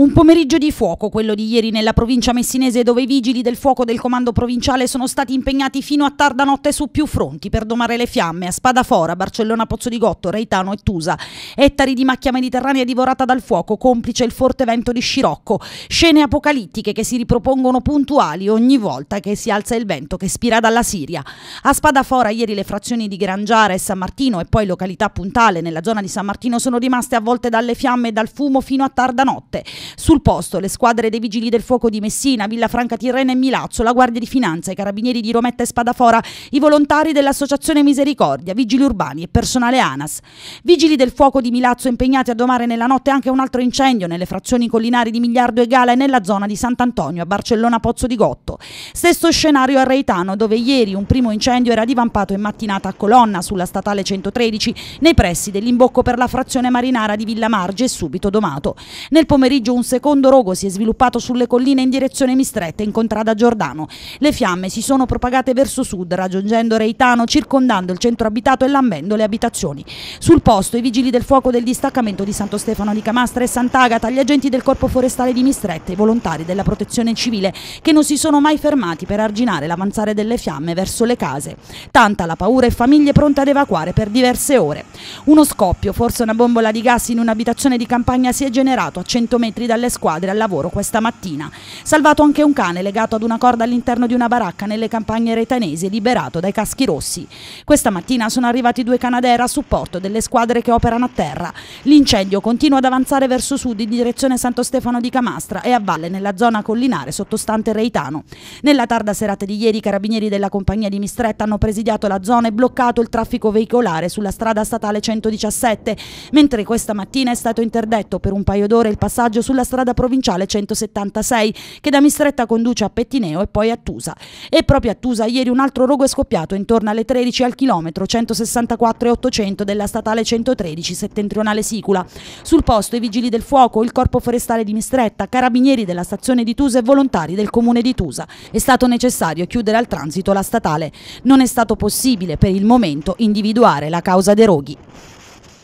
Un pomeriggio di fuoco, quello di ieri nella provincia messinese dove i vigili del fuoco del comando provinciale sono stati impegnati fino a tarda notte su più fronti per domare le fiamme a Spadafora, Barcellona Pozzo di Gotto, Reitano e Tusa. Ettari di macchia mediterranea divorata dal fuoco, complice il forte vento di Scirocco. Scene apocalittiche che si ripropongono puntuali ogni volta che si alza il vento che spira dalla Siria. A Spadafora ieri le frazioni di Grangiara e San Martino e poi località puntale nella zona di San Martino sono rimaste avvolte dalle fiamme e dal fumo fino a tarda notte. Sul posto le squadre dei Vigili del Fuoco di Messina, Villafranca Tirrena e Milazzo, la Guardia di Finanza, i Carabinieri di Rometta e Spadafora, i volontari dell'Associazione Misericordia, Vigili Urbani e personale ANAS. Vigili del Fuoco di Milazzo impegnati a domare nella notte anche un altro incendio nelle frazioni collinari di Migliardo e Gala e nella zona di Sant'Antonio a Barcellona Pozzo di Gotto. Stesso scenario a Reitano dove ieri un primo incendio era divampato in mattinata a Colonna sulla statale 113 nei pressi dell'imbocco per la frazione marinara di Villa Marge e subito domato. Nel pomeriggio pomeriggio un secondo rogo si è sviluppato sulle colline in direzione Mistretta, in contrada Giordano. Le fiamme si sono propagate verso sud, raggiungendo Reitano, circondando il centro abitato e lambendo le abitazioni. Sul posto i vigili del fuoco del distaccamento di Santo Stefano di Camastra e Sant'Agata, gli agenti del corpo forestale di Mistretta, i volontari della protezione civile, che non si sono mai fermati per arginare l'avanzare delle fiamme verso le case. Tanta la paura e famiglie pronte ad evacuare per diverse ore. Uno scoppio, forse una bombola di gas in un'abitazione di campagna si è generato a 100 metri metri dalle squadre al lavoro questa mattina. Salvato anche un cane legato ad una corda all'interno di una baracca nelle campagne retanesi e liberato dai caschi rossi. Questa mattina sono arrivati due Canadair a supporto delle squadre che operano a terra. L'incendio continua ad avanzare verso sud in direzione Santo Stefano di Camastra e a valle nella zona collinare sottostante Reitano. Nella tarda serata di ieri i carabinieri della compagnia di Mistretta hanno presidiato la zona e bloccato il traffico veicolare sulla strada statale 117, mentre questa mattina è stato interdetto per un paio d'ore il passaggio sulla strada provinciale 176 che da Mistretta conduce a Pettineo e poi a Tusa. E proprio a Tusa ieri un altro rogo è scoppiato intorno alle 13 al chilometro 164 e 800 della statale 113 settentrionale Sicula. Sul posto i vigili del fuoco, il corpo forestale di Mistretta, carabinieri della stazione di Tusa e volontari del comune di Tusa. È stato necessario chiudere al transito la statale. Non è stato possibile per il momento individuare la causa dei roghi.